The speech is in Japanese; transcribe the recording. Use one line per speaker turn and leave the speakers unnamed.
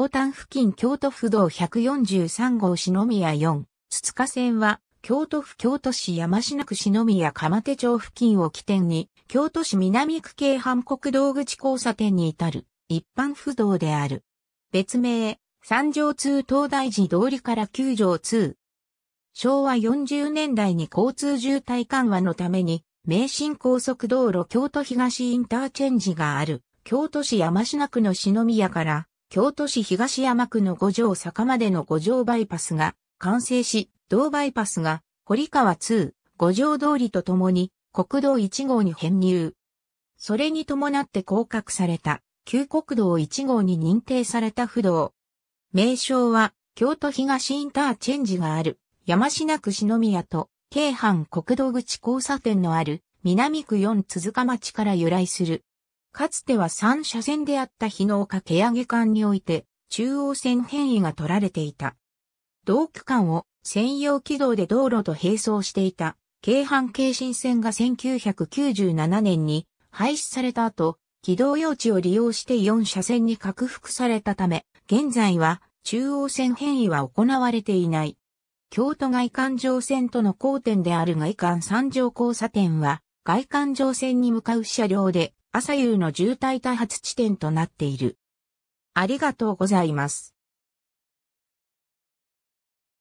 東丹付近京都府道143号篠宮4、筒香線は、京都府京都市山科区篠宮鎌手町付近を起点に、京都市南区京阪国道口交差点に至る、一般府道である。別名、三条通東大寺通りから九条通。昭和40年代に交通渋滞緩和のために、名神高速道路京都東インターチェンジがある、京都市山科区の篠宮から京都市東山区の五条坂までの五条バイパスが完成し、同バイパスが堀川2、五条通りとともに国道1号に編入。それに伴って降格された旧国道1号に認定された不動。名称は京都東インターチェンジがある山科区篠宮と京阪国道口交差点のある南区4鈴鹿町から由来するかつては3車線であった日の丘毛上げ間において、中央線変異が取られていた。同区間を専用軌道で道路と並走していた、京阪京新線が1997年に廃止された後、軌道用地を利用して4車線に拡幅されたため、現在は中央線変異は行われていない。京都外環状線との交点である外環三条交差点は、外環状線に向かう車両で、朝夕の渋滞多発地点となっている。ありがとうございます。